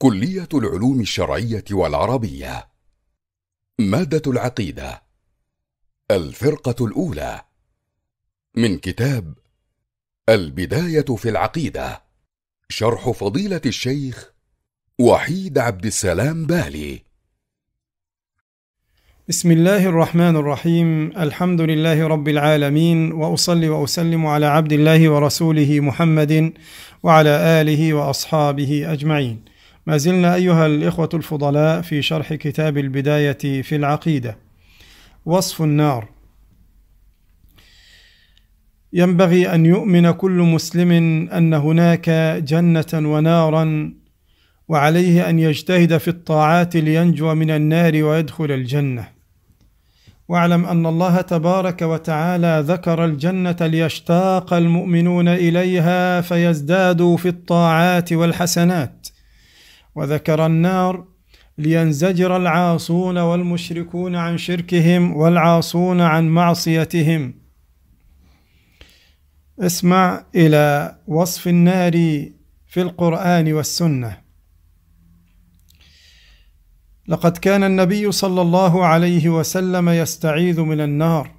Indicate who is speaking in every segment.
Speaker 1: كلية العلوم الشرعية والعربية مادة العقيدة الفرقة الأولى من كتاب البداية في العقيدة شرح فضيلة الشيخ وحيد عبد السلام بالي بسم الله الرحمن الرحيم الحمد لله رب العالمين واصلي واسلم على عبد الله ورسوله محمد وعلى اله واصحابه اجمعين ما زلنا أيها الإخوة الفضلاء في شرح كتاب البداية في العقيدة وصف النار ينبغي أن يؤمن كل مسلم أن هناك جنة ونارا وعليه أن يجتهد في الطاعات لينجو من النار ويدخل الجنة واعلم أن الله تبارك وتعالى ذكر الجنة ليشتاق المؤمنون إليها فيزدادوا في الطاعات والحسنات وذكر النار لينزجر العاصون والمشركون عن شركهم والعاصون عن معصيتهم اسمع الى وصف النار في القران والسنه لقد كان النبي صلى الله عليه وسلم يستعيذ من النار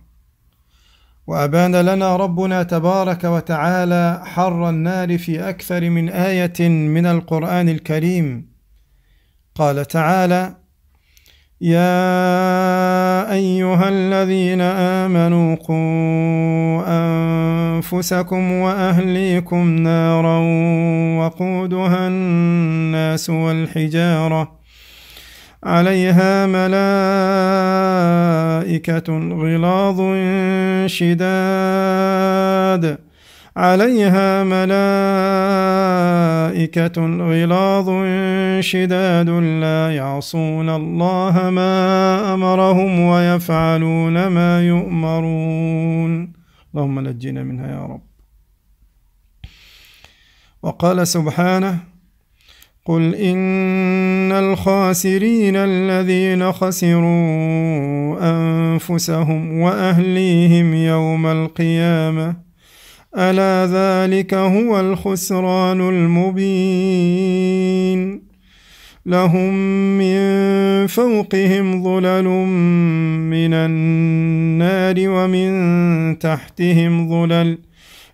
Speaker 1: وأبان لنا ربنا تبارك وتعالى حر النار في أكثر من آية من القرآن الكريم قال تعالى يا أيها الذين آمنوا قوا أنفسكم وأهليكم نارا وقودها الناس والحجارة عليها ملائكة غلاظ شداد عليها ملائكة غلاظ شداد لا يعصون الله ما أمرهم ويفعلون ما يؤمرون اللهم نجنا منها يا رب وقال سبحانه قل إن الخاسرين الذين خسروا أنفسهم وأهليهم يوم القيامة ألا ذلك هو الخسران المبين لهم من فوقهم ظلل من النار ومن تحتهم ظلل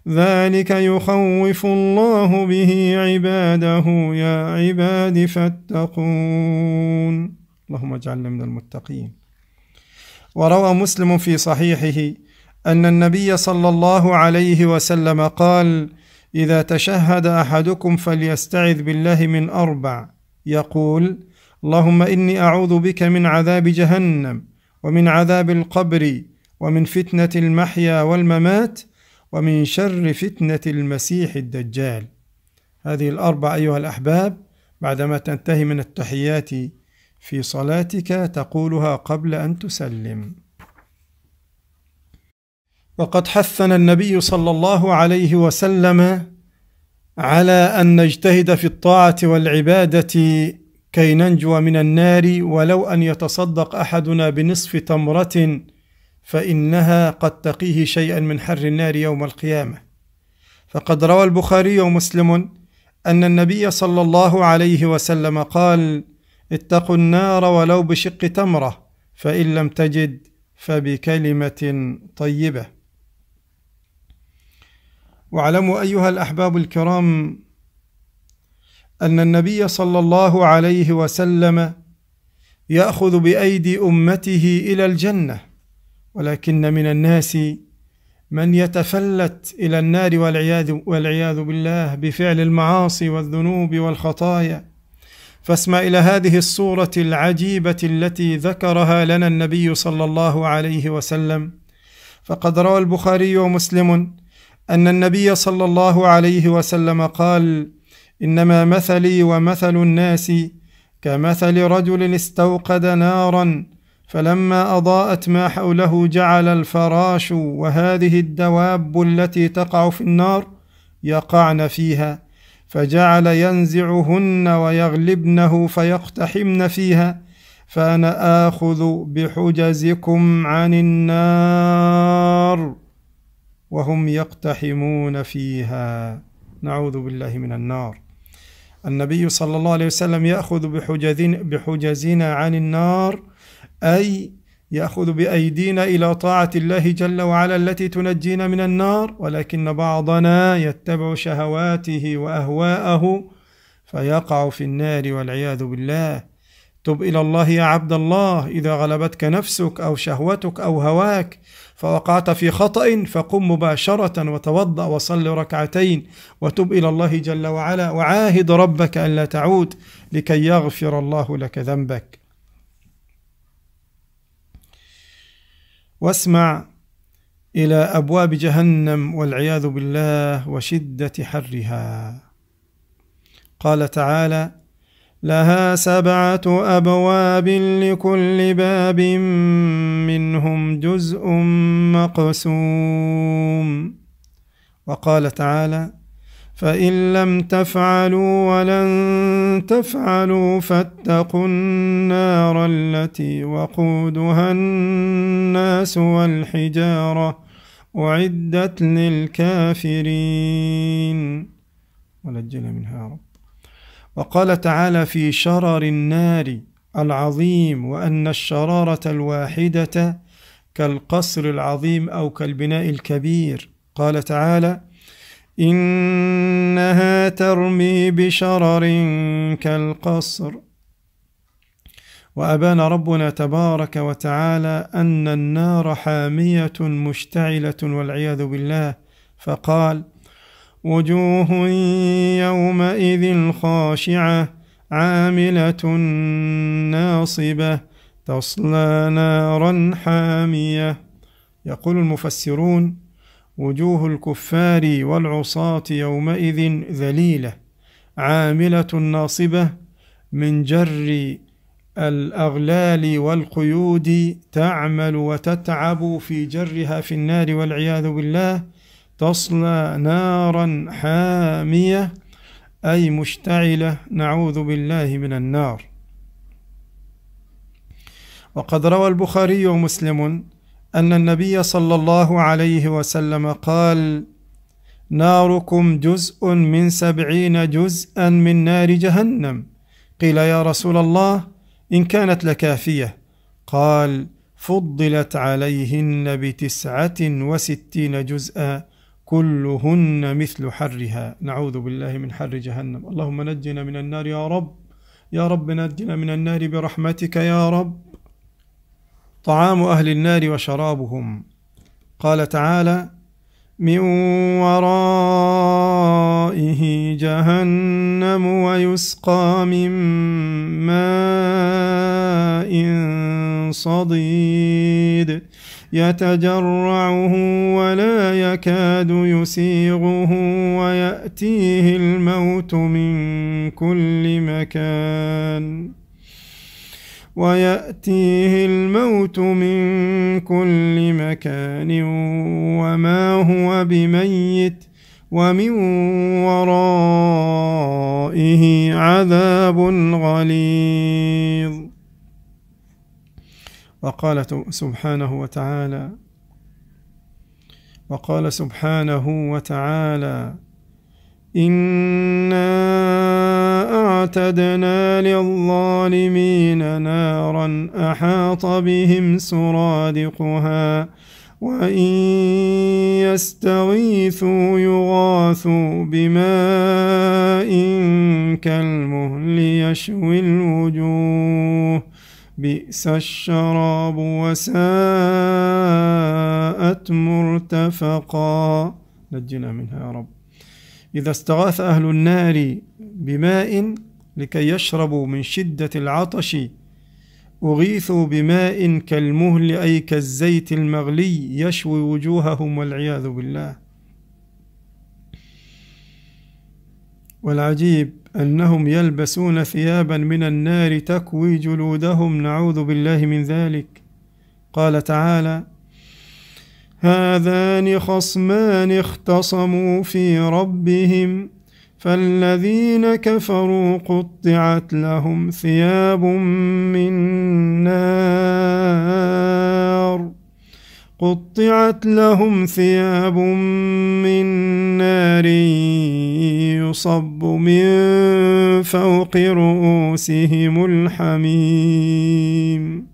Speaker 1: ذلك يخوف الله به عباده يا عباد فاتقون اللهم اجعلنا من المتقين وروى مسلم في صحيحه أن النبي صلى الله عليه وسلم قال إذا تشهد أحدكم فليستعذ بالله من أربع يقول اللهم إني أعوذ بك من عذاب جهنم ومن عذاب القبر ومن فتنة المحيا والممات ومن شر فتنة المسيح الدجال هذه الأربع أيها الأحباب بعدما تنتهي من التحيات في صلاتك تقولها قبل أن تسلم وقد حثنا النبي صلى الله عليه وسلم على أن نجتهد في الطاعة والعبادة كي ننجو من النار ولو أن يتصدق أحدنا بنصف تمرة فإنها قد تقيه شيئا من حر النار يوم القيامة فقد روى البخاري ومسلم أن النبي صلى الله عليه وسلم قال اتقوا النار ولو بشق تمرة فإن لم تجد فبكلمة طيبة واعلموا أيها الأحباب الكرام أن النبي صلى الله عليه وسلم يأخذ بأيدي أمته إلى الجنة ولكن من الناس من يتفلت الى النار والعياذ والعياذ بالله بفعل المعاصي والذنوب والخطايا فاسمع الى هذه الصوره العجيبه التي ذكرها لنا النبي صلى الله عليه وسلم فقد روى البخاري ومسلم ان النبي صلى الله عليه وسلم قال انما مثلي ومثل الناس كمثل رجل استوقد نارا فلما اضاءت ما حوله جعل الفراش وهذه الدواب التي تقع في النار يقعن فيها فجعل ينزعهن ويغلبنه فيقتحمن فيها فانا اخذ بحجزكم عن النار وهم يقتحمون فيها نعوذ بالله من النار النبي صلى الله عليه وسلم ياخذ بحجزنا عن النار أي يأخذ بأيدينا إلى طاعة الله جل وعلا التي تنجينا من النار ولكن بعضنا يتبع شهواته وأهواءه فيقع في النار والعياذ بالله تب إلى الله يا عبد الله إذا غلبتك نفسك أو شهوتك أو هواك فوقعت في خطأ فقم مباشرة وتوضأ وصل ركعتين وتب إلى الله جل وعلا وعاهد ربك ألا تعود لكي يغفر الله لك ذنبك واسمع إلى أبواب جهنم والعياذ بالله وشدة حرها قال تعالى لها سبعة أبواب لكل باب منهم جزء مقسوم وقال تعالى فإن لم تفعلوا ولن تفعلوا فاتقوا النار التي وقودها الناس والحجارة أعدت للكافرين ونجنا منها رب وقال تعالى في شرر النار العظيم وأن الشرارة الواحدة كالقصر العظيم أو كالبناء الكبير قال تعالى إنها ترمي بشرر كالقصر وأبان ربنا تبارك وتعالى أن النار حامية مشتعلة والعياذ بالله فقال وجوه يومئذ خاشعة عاملة ناصبة تصلى نارا حامية يقول المفسرون وجوه الكفار والعصاة يومئذ ذليلة عاملة ناصبة من جر الأغلال والقيود تعمل وتتعب في جرها في النار والعياذ بالله تصلى نارا حامية أي مشتعلة نعوذ بالله من النار وقد روى البخاري ومسلم أن النبي صلى الله عليه وسلم قال ناركم جزء من سبعين جزءا من نار جهنم قيل يا رسول الله إن كانت لكافية قال فضلت عليهن بتسعة وستين جزءا كلهن مثل حرها نعوذ بالله من حر جهنم اللهم نجنا من النار يا رب يا رب نجنا من النار برحمتك يا رب طعام أهل النار وشرابهم قال تعالى من ورائه جهنم ويسقى من ماء صديد يتجرعه ولا يكاد يسيغه وياتيه الموت من كل مكان ويأتيه الموت من كل مكان وما هو بميت ومن ورائه عذاب غليظ وقال سبحانه وتعالى وقال سبحانه وتعالى إِنَّا واعتدنا للظالمين نارا أحاط بهم سرادقها وإن يستغيثوا يغاثوا بماء كالمهل يشوي الوجوه بئس الشراب وساءت مرتفقا نجنا منها يا رب إذا استغاث أهل النار بماء لكي يشربوا من شدة العطش أغيثوا بماء كالمهل أي كالزيت المغلي يشوي وجوههم والعياذ بالله والعجيب أنهم يلبسون ثيابا من النار تكوي جلودهم نعوذ بالله من ذلك قال تعالى هذان خصمان اختصموا في ربهم فالذين كفروا قطعت لهم ثياب من نار قطعت لهم ثياب من نار يصب من فوق رؤوسهم الحميم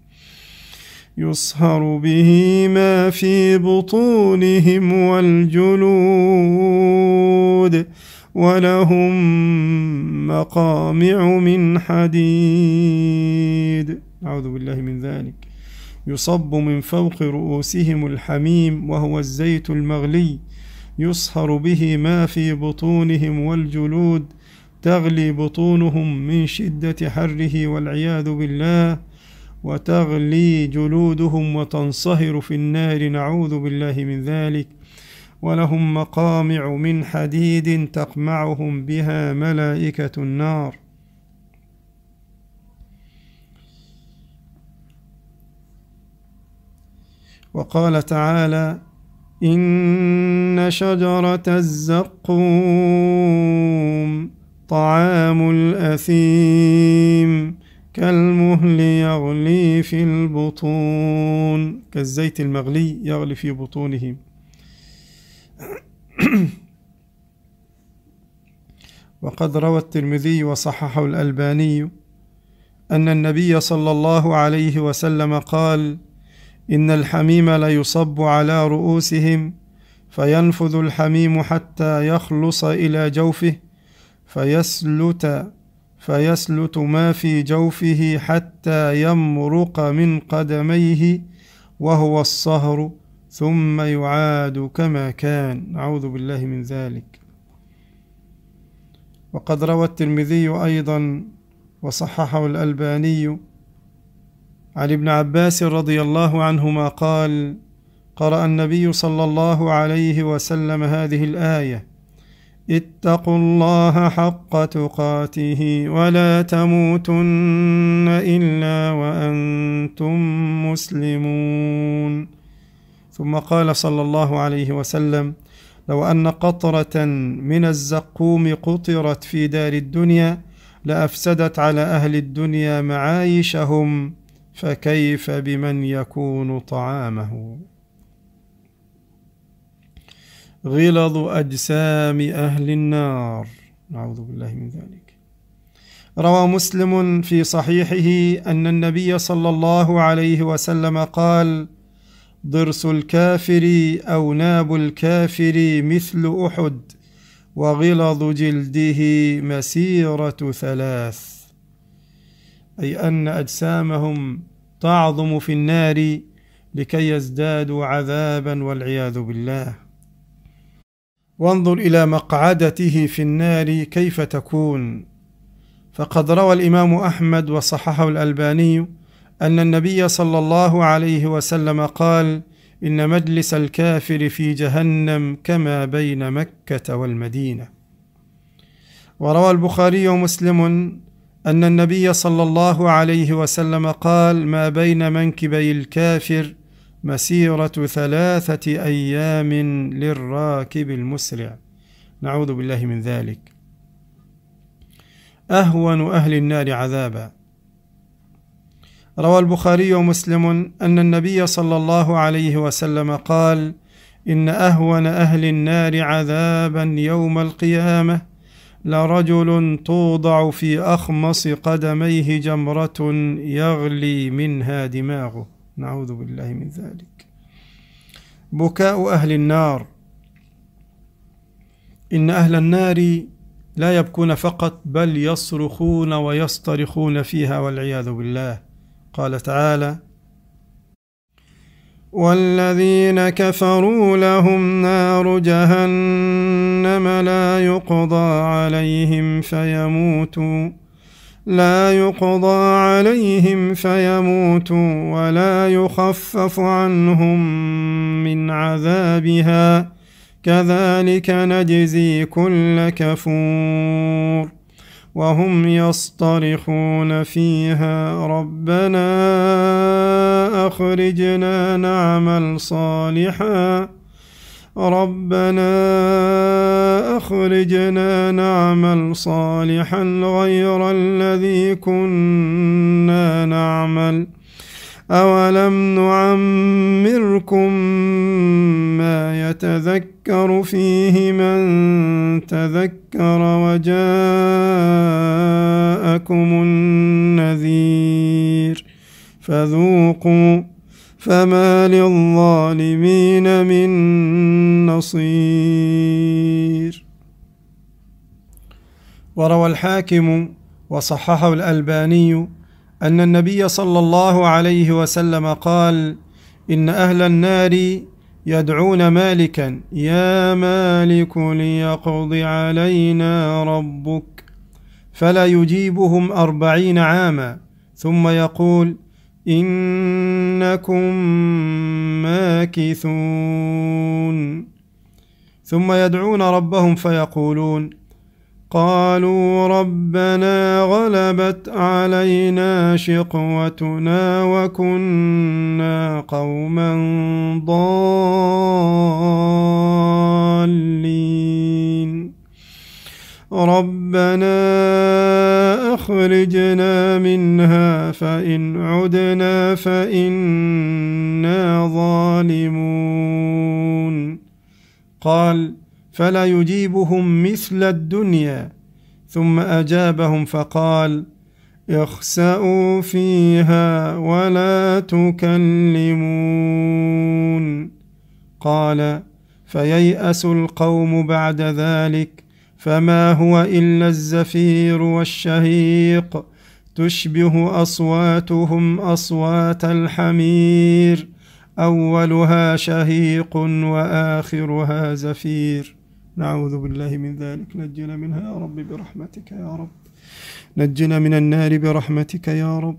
Speaker 1: يصهر به ما في بطونهم والجلود ولهم مقامع من حديد أعوذ بالله من ذلك يصب من فوق رؤوسهم الحميم وهو الزيت المغلي يصهر به ما في بطونهم والجلود تغلي بطونهم من شدة حره والعياذ بالله وتغلي جلودهم وتنصهر في النار نعوذ بالله من ذلك ولهم مقامع من حديد تقمعهم بها ملائكة النار وقال تعالى إن شجرة الزقوم طعام الأثيم كالمهل يغلي في البطون كالزيت المغلي يغلي في بطونهم وقد روى الترمذي وصححه الألباني أن النبي صلى الله عليه وسلم قال: إن الحميم ليصب على رؤوسهم فينفذ الحميم حتى يخلص إلى جوفه فيسلت فيسلت ما في جوفه حتى يمرق من قدميه وهو الصهر ثم يعاد كما كان أعوذ بالله من ذلك وقد روى الترمذي أيضا وصححه الألباني عن ابن عباس رضي الله عنهما قال قرأ النبي صلى الله عليه وسلم هذه الآية اتقوا الله حق تقاته ولا تموتن إلا وأنتم مسلمون ثم قال صلى الله عليه وسلم لو أن قطرة من الزقوم قطرت في دار الدنيا لأفسدت على أهل الدنيا معايشهم فكيف بمن يكون طعامه غلظ أجسام أهل النار نعوذ بالله من ذلك روى مسلم في صحيحه أن النبي صلى الله عليه وسلم قال: ضرس الكافر أو ناب الكافر مثل أحد وغلظ جلده مسيرة ثلاث أي أن أجسامهم تعظم في النار لكي يزدادوا عذابا والعياذ بالله وانظر إلى مقعدته في النار كيف تكون فقد روى الإمام أحمد وصححه الألباني أن النبي صلى الله عليه وسلم قال إن مجلس الكافر في جهنم كما بين مكة والمدينة وروى البخاري ومسلم أن النبي صلى الله عليه وسلم قال ما بين منكبي الكافر مسيرة ثلاثة أيام للراكب المسرع نعوذ بالله من ذلك أهون أهل النار عذابًا روى البخاري ومسلم ان النبي صلى الله عليه وسلم قال ان اهون اهل النار عذابا يوم القيامه لرجل توضع في اخمص قدميه جمره يغلي منها دماغه نعوذ بالله من ذلك بكاء اهل النار ان اهل النار لا يبكون فقط بل يصرخون ويصطرخون فيها والعياذ بالله قال تعالى والذين كفروا لهم نار جهنم لا يقضى عليهم فيموتوا لا يقضى عليهم فيموتوا ولا يخفف عنهم من عذابها كذلك نجزي كل كفور وهم يصطرخون فيها ربنا أخرجنا نعمل صالحا ربنا أخرجنا نعمل صالحا غير الذي كنا نعمل أولم نعمركم ما يتذكر فيه من تذكر وجاءكم النذير فذوقوا فما للظالمين من نصير وروى الحاكم وصححه الألباني أن النبي صلى الله عليه وسلم قال إن أهل النار يدعون مالكا يا مالك ليقض علينا ربك فلا يجيبهم أربعين عاما ثم يقول إنكم ماكثون ثم يدعون ربهم فيقولون قالوا ربنا غلبت علينا شقوتنا وكنا قوما ضالين ربنا اخرجنا منها فان عدنا فانا ظالمون قال فلا يجيبهم مثل الدنيا ثم أجابهم فقال اخسأوا فيها ولا تكلمون قال فييأس القوم بعد ذلك فما هو إلا الزفير والشهيق تشبه أصواتهم أصوات الحمير أولها شهيق وآخرها زفير نعوذ بالله من ذلك نجنا منها يا رب برحمتك يا رب نجنا من النار برحمتك يا رب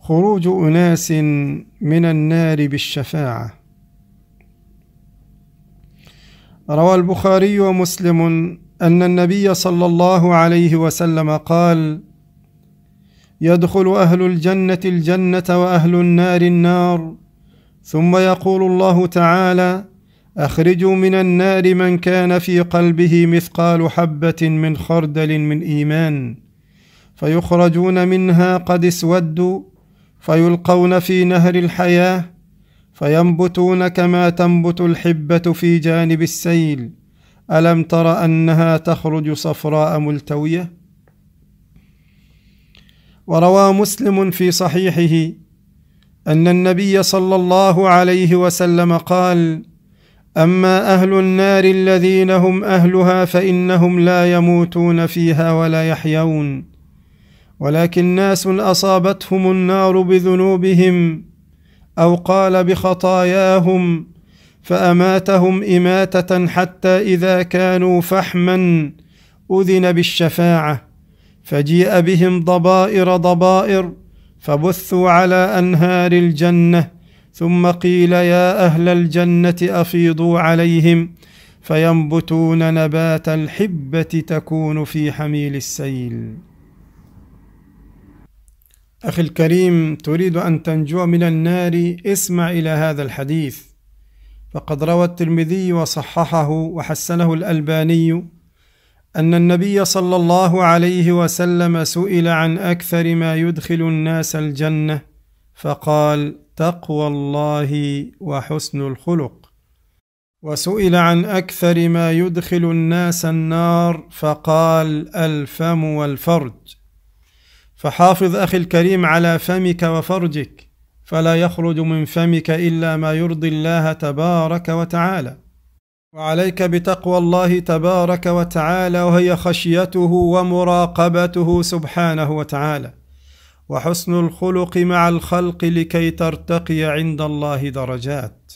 Speaker 1: خروج اناس من النار بالشفاعه روى البخاري ومسلم ان النبي صلى الله عليه وسلم قال يدخل اهل الجنه الجنه واهل النار النار ثم يقول الله تعالى اخرجوا من النار من كان في قلبه مثقال حبه من خردل من ايمان فيخرجون منها قد اسودوا فيلقون في نهر الحياه فينبتون كما تنبت الحبه في جانب السيل الم تر انها تخرج صفراء ملتويه وروى مسلم في صحيحه ان النبي صلى الله عليه وسلم قال اما اهل النار الذين هم اهلها فانهم لا يموتون فيها ولا يحيون ولكن ناس اصابتهم النار بذنوبهم او قال بخطاياهم فاماتهم اماته حتى اذا كانوا فحما اذن بالشفاعه فجيء بهم ضبائر ضبائر فبثوا على انهار الجنه ثم قيل يا اهل الجنه افيضوا عليهم فينبتون نبات الحبه تكون في حميل السيل اخي الكريم تريد ان تنجو من النار اسمع الى هذا الحديث فقد روى الترمذي وصححه وحسنه الالباني ان النبي صلى الله عليه وسلم سئل عن اكثر ما يدخل الناس الجنه فقال تقوى الله وحسن الخلق وسئل عن اكثر ما يدخل الناس النار فقال الفم والفرج فحافظ اخي الكريم على فمك وفرجك فلا يخرج من فمك الا ما يرضي الله تبارك وتعالى وعليك بتقوى الله تبارك وتعالى وهي خشيته ومراقبته سبحانه وتعالى وحسن الخلق مع الخلق لكي ترتقي عند الله درجات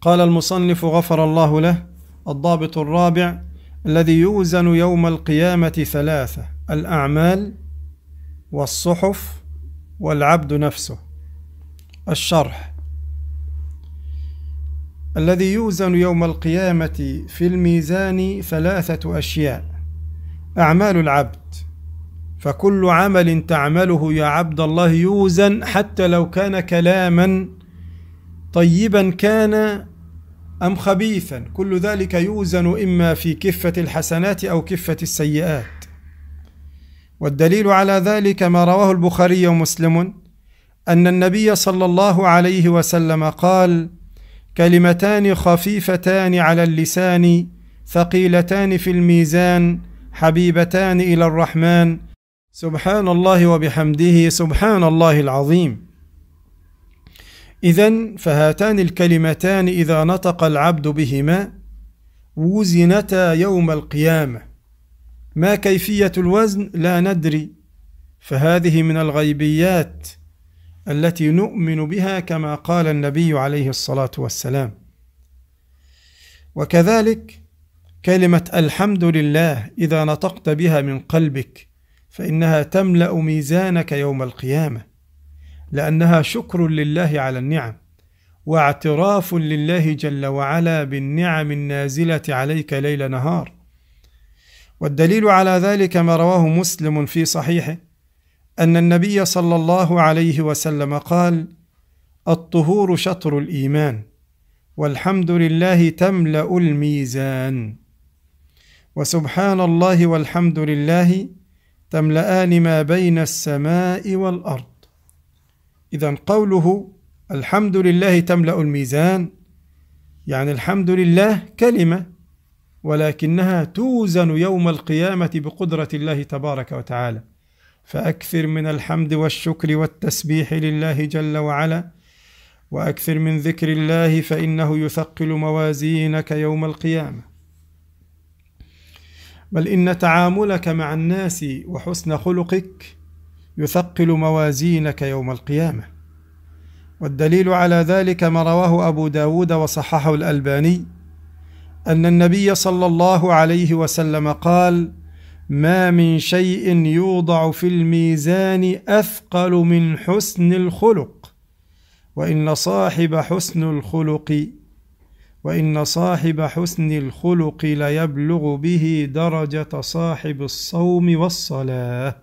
Speaker 1: قال المصنف غفر الله له الضابط الرابع الذي يوزن يوم القيامة ثلاثة الأعمال والصحف والعبد نفسه الشرح الذي يوزن يوم القيامة في الميزان ثلاثة أشياء أعمال العبد فكل عمل تعمله يا عبد الله يوزن حتى لو كان كلاما طيبا كان أم خبيثا كل ذلك يوزن إما في كفة الحسنات أو كفة السيئات والدليل على ذلك ما رواه البخاري ومسلم أن النبي صلى الله عليه وسلم قال: كلمتان خفيفتان على اللسان ثقيلتان في الميزان حبيبتان الى الرحمن سبحان الله وبحمده سبحان الله العظيم اذا فهاتان الكلمتان اذا نطق العبد بهما وزنتا يوم القيامه ما كيفيه الوزن لا ندري فهذه من الغيبيات التي نؤمن بها كما قال النبي عليه الصلاة والسلام وكذلك كلمة الحمد لله إذا نطقت بها من قلبك فإنها تملأ ميزانك يوم القيامة لأنها شكر لله على النعم واعتراف لله جل وعلا بالنعم النازلة عليك ليل نهار والدليل على ذلك ما رواه مسلم في صحيحه ان النبي صلى الله عليه وسلم قال الطهور شطر الايمان والحمد لله تملا الميزان وسبحان الله والحمد لله تملأان ما بين السماء والأرض. إذا قوله الحمد لله تملأ الميزان يعني الحمد لله كلمة ولكنها توزن يوم القيامة بقدرة الله تبارك وتعالى. فأكثر من الحمد والشكر والتسبيح لله جل وعلا وأكثر من ذكر الله فإنه يثقل موازينك يوم القيامة بل إن تعاملك مع الناس وحسن خلقك يثقل موازينك يوم القيامة والدليل على ذلك ما رواه أبو داود وصححه الألباني أن النبي صلى الله عليه وسلم قال: ما من شيء يوضع في الميزان اثقل من حسن الخلق وان صاحب حسن الخلق وان صاحب حسن الخلق ليبلغ به درجه صاحب الصوم والصلاه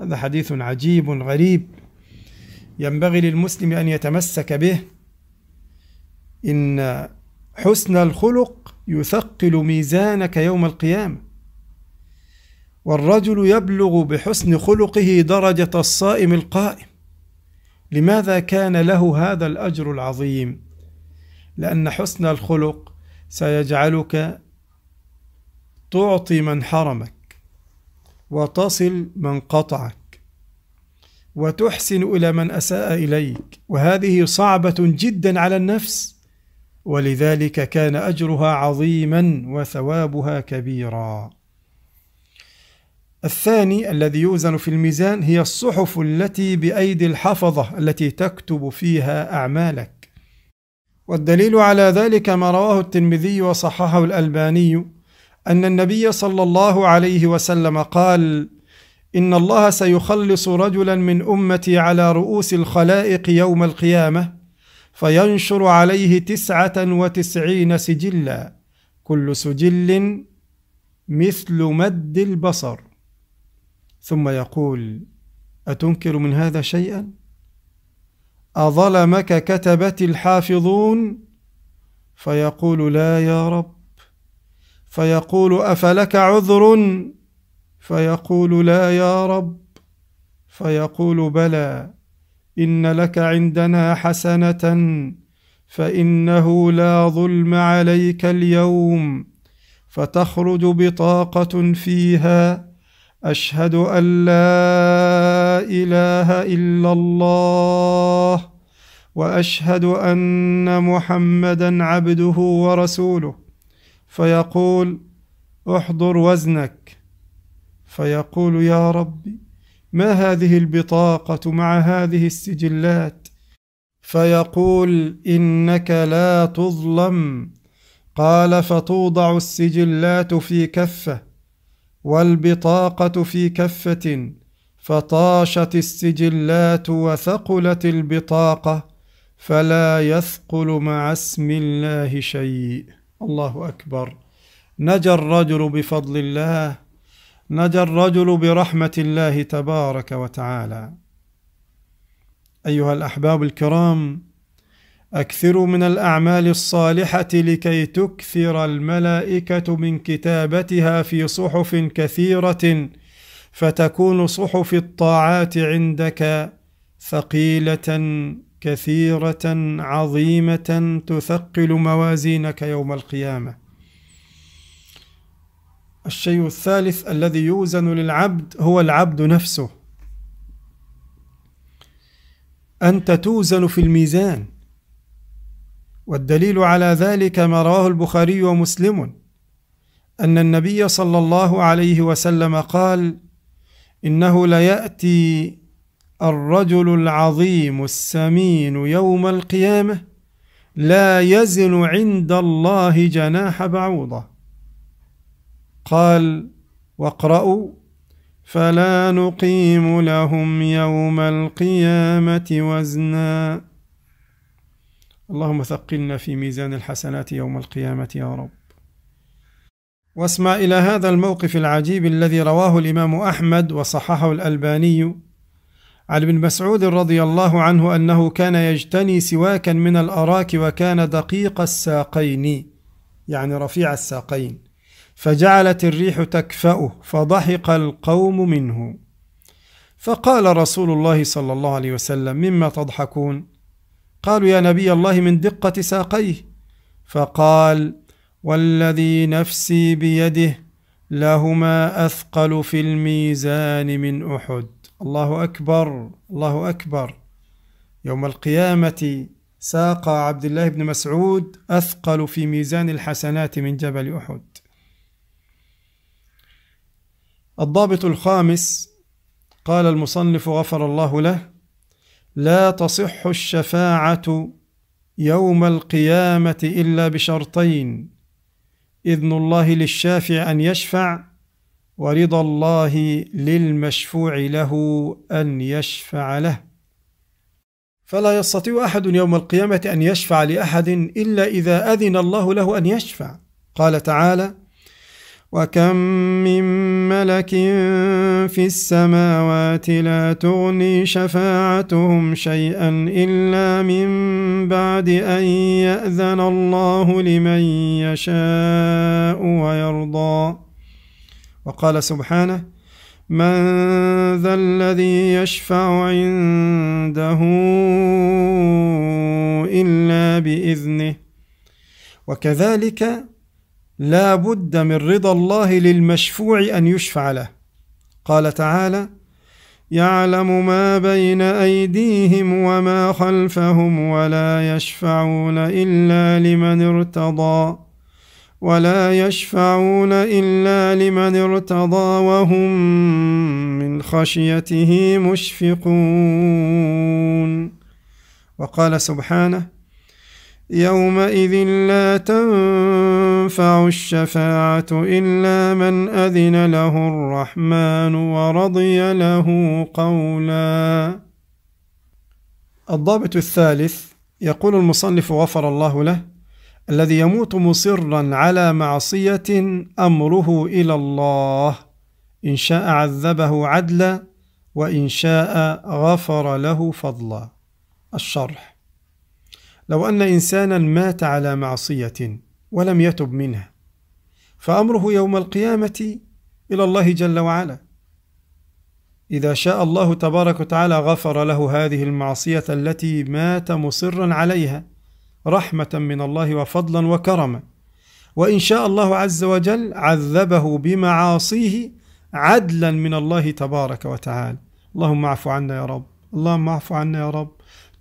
Speaker 1: هذا حديث عجيب غريب ينبغي للمسلم ان يتمسك به ان حسن الخلق يثقل ميزانك يوم القيامه والرجل يبلغ بحسن خلقه درجه الصائم القائم لماذا كان له هذا الاجر العظيم لان حسن الخلق سيجعلك تعطي من حرمك وتصل من قطعك وتحسن الى من اساء اليك وهذه صعبه جدا على النفس ولذلك كان اجرها عظيما وثوابها كبيرا الثاني الذي يوزن في الميزان هي الصحف التي بأيدي الحفظة التي تكتب فيها أعمالك والدليل على ذلك ما رواه الترمذي وصححه الألباني أن النبي صلى الله عليه وسلم قال: إن الله سيخلص رجلا من أمتي على رؤوس الخلائق يوم القيامة فينشر عليه تسعة وتسعين سجلا كل سجل مثل مد البصر ثم يقول أتنكر من هذا شيئا؟ أظلمك كتبت الحافظون فيقول لا يا رب فيقول أفلك عذر فيقول لا يا رب فيقول بلى إن لك عندنا حسنة فإنه لا ظلم عليك اليوم فتخرج بطاقة فيها أشهد أن لا إله إلا الله وأشهد أن محمدا عبده ورسوله فيقول احضر وزنك فيقول يا ربي ما هذه البطاقة مع هذه السجلات فيقول إنك لا تظلم قال فتوضع السجلات في كفه والبطاقة في كفة فطاشت السجلات وثقلت البطاقة فلا يثقل مع اسم الله شيء الله أكبر نجا الرجل بفضل الله نجا الرجل برحمة الله تبارك وتعالى أيها الأحباب الكرام اكثروا من الاعمال الصالحه لكي تكثر الملائكه من كتابتها في صحف كثيره فتكون صحف الطاعات عندك ثقيله كثيره عظيمه تثقل موازينك يوم القيامه الشيء الثالث الذي يوزن للعبد هو العبد نفسه انت توزن في الميزان والدليل على ذلك ما رواه البخاري ومسلم ان النبي صلى الله عليه وسلم قال انه لياتي الرجل العظيم السمين يوم القيامه لا يزن عند الله جناح بعوضه قال واقرأوا فلا نقيم لهم يوم القيامة وزنا اللهم ثقلنا في ميزان الحسنات يوم القيامة يا رب واسمع إلى هذا الموقف العجيب الذي رواه الإمام أحمد وصححه الألباني عن ابن مسعود رضي الله عنه أنه كان يجتني سواكا من الأراك وكان دقيق الساقين يعني رفيع الساقين فجعلت الريح تكفأه فضحك القوم منه فقال رسول الله صلى الله عليه وسلم مما تضحكون قالوا يا نبي الله من دقة ساقيه فقال والذي نفسي بيده لهما أثقل في الميزان من أحد الله أكبر الله أكبر يوم القيامة ساق عبد الله بن مسعود أثقل في ميزان الحسنات من جبل أحد الضابط الخامس قال المصنف غفر الله له لا تصح الشفاعه يوم القيامه الا بشرطين اذن الله للشافع ان يشفع ورضا الله للمشفوع له ان يشفع له فلا يستطيع احد يوم القيامه ان يشفع لاحد الا اذا اذن الله له ان يشفع قال تعالى وكم من ملك في السماوات لا تغني شفاعتهم شيئا إلا من بعد أن يأذن الله لمن يشاء ويرضى وقال سبحانه من ذا الذي يشفع عنده إلا بإذنه وكذلك لا بد من رضا الله للمشفوع أن يشفع له قال تعالى يعلم ما بين أيديهم وما خلفهم ولا يشفعون إلا لمن ارتضى ولا يشفعون إلا لمن ارتضى وهم من خشيته مشفقون وقال سبحانه يومئذ لا تنفع تنفع الشفاعة إلا من أذن له الرحمن ورضي له قولا الضابط الثالث يقول المصنف غفر الله له الذي يموت مصرا على معصية أمره إلى الله إن شاء عذبه عدلا وإن شاء غفر له فضلا الشرح لو أن إنسانا مات على معصية ولم يتب منها فامره يوم القيامه الى الله جل وعلا اذا شاء الله تبارك وتعالى غفر له هذه المعصيه التي مات مصرا عليها رحمه من الله وفضلا وكرما وان شاء الله عز وجل عذبه بمعاصيه عدلا من الله تبارك وتعالى اللهم اعف عنا يا رب اللهم اعف عنا يا رب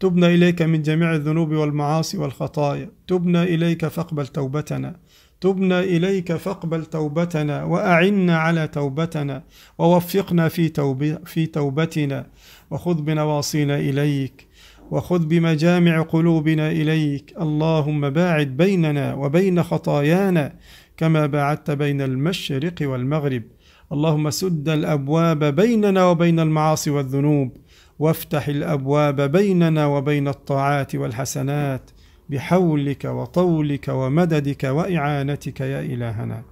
Speaker 1: تبنا إليك من جميع الذنوب والمعاصي والخطايا تبنا إليك فاقبل توبتنا تبنا إليك فاقبل توبتنا وأعنا على توبتنا ووفقنا في, توب في توبتنا وخذ بنواصينا إليك وخذ بمجامع قلوبنا إليك اللهم باعد بيننا وبين خطايانا كما باعدت بين المشرق والمغرب اللهم سد الأبواب بيننا وبين المعاصي والذنوب وافتح الابواب بيننا وبين الطاعات والحسنات بحولك وطولك ومددك واعانتك يا الهنا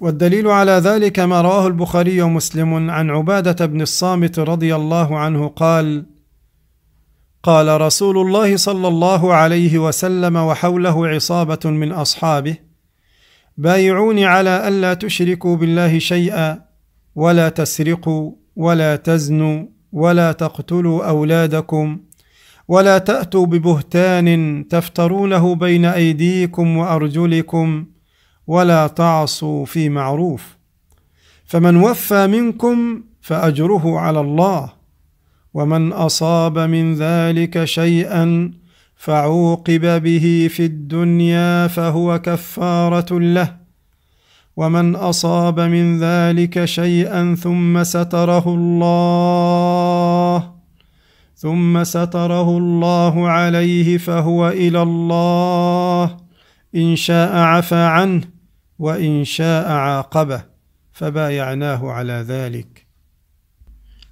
Speaker 1: والدليل على ذلك ما رواه البخاري ومسلم عن عباده بن الصامت رضي الله عنه قال قال رسول الله صلى الله عليه وسلم وحوله عصابه من اصحابه بايعوني على الا تشركوا بالله شيئا ولا تسرقوا ولا تزنوا ولا تقتلوا أولادكم ولا تأتوا ببهتان تفترونه بين أيديكم وأرجلكم ولا تعصوا في معروف فمن وفى منكم فأجره على الله ومن أصاب من ذلك شيئا فعوقب به في الدنيا فهو كفارة له ومن اصاب من ذلك شيئا ثم ستره الله ثم ستره الله عليه فهو الى الله ان شاء عفا عنه وان شاء عاقبه فبايعناه على ذلك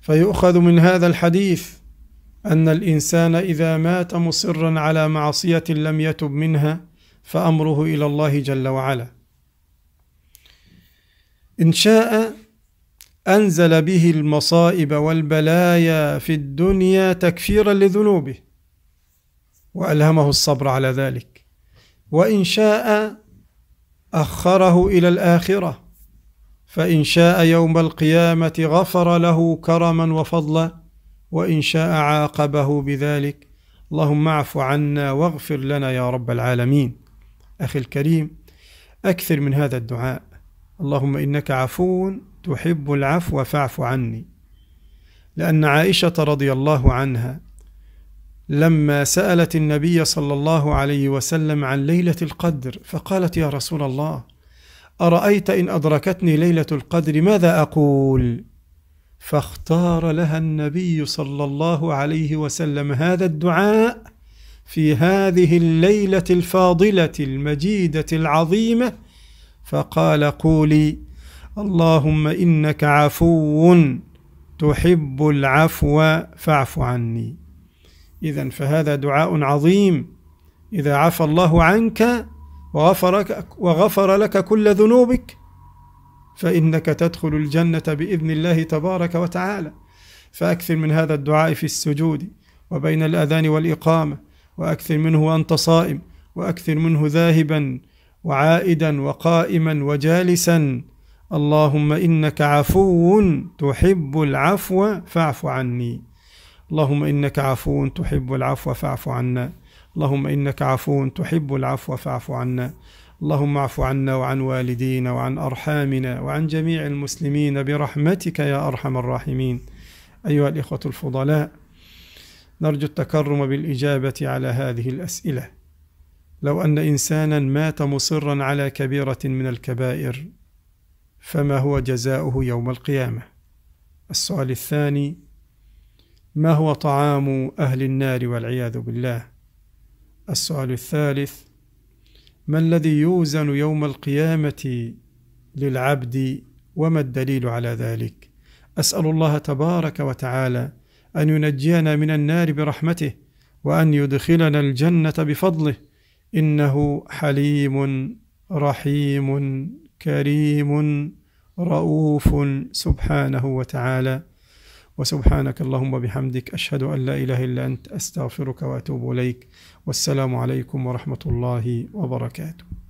Speaker 1: فيؤخذ من هذا الحديث ان الانسان اذا مات مصرا على معصيه لم يتب منها فامره الى الله جل وعلا إن شاء أنزل به المصائب والبلايا في الدنيا تكفيرا لذنوبه وألهمه الصبر على ذلك وإن شاء أخره إلى الآخرة فإن شاء يوم القيامة غفر له كرما وفضلا وإن شاء عاقبه بذلك اللهم اعف عنا واغفر لنا يا رب العالمين أخي الكريم أكثر من هذا الدعاء اللهم إنك عفو تحب العفو فاعف عني لأن عائشة رضي الله عنها لما سألت النبي صلى الله عليه وسلم عن ليلة القدر فقالت يا رسول الله أرأيت إن أدركتني ليلة القدر ماذا أقول؟ فاختار لها النبي صلى الله عليه وسلم هذا الدعاء في هذه الليله الفاضله المجيده العظيمه فقال قولي اللهم انك عفو تحب العفو فاعف عني اذا فهذا دعاء عظيم اذا عفى الله عنك وغفرك وغفر لك كل ذنوبك فانك تدخل الجنه باذن الله تبارك وتعالى فاكثر من هذا الدعاء في السجود وبين الاذان والاقامه واكثر منه وانت صائم واكثر منه ذاهبا وعائدا وقائما وجالسا اللهم انك عفو تحب العفو فاعف عني اللهم انك عفو تحب العفو فاعف عنا اللهم انك عفو تحب العفو فاعف عنا اللهم اعف عنا وعن والدينا وعن ارحامنا وعن جميع المسلمين برحمتك يا ارحم الراحمين ايها الاخوه الفضلاء نرجو التكرم بالاجابه على هذه الاسئله لو ان انسانا مات مصرا على كبيره من الكبائر فما هو جزاؤه يوم القيامه السؤال الثاني ما هو طعام اهل النار والعياذ بالله السؤال الثالث ما الذي يوزن يوم القيامه للعبد وما الدليل على ذلك اسال الله تبارك وتعالى ان ينجينا من النار برحمته وان يدخلنا الجنه بفضله انه حليم رحيم كريم رؤوف سبحانه وتعالى وسبحانك اللهم وبحمدك اشهد ان لا اله الا انت استغفرك واتوب اليك والسلام عليكم ورحمه الله وبركاته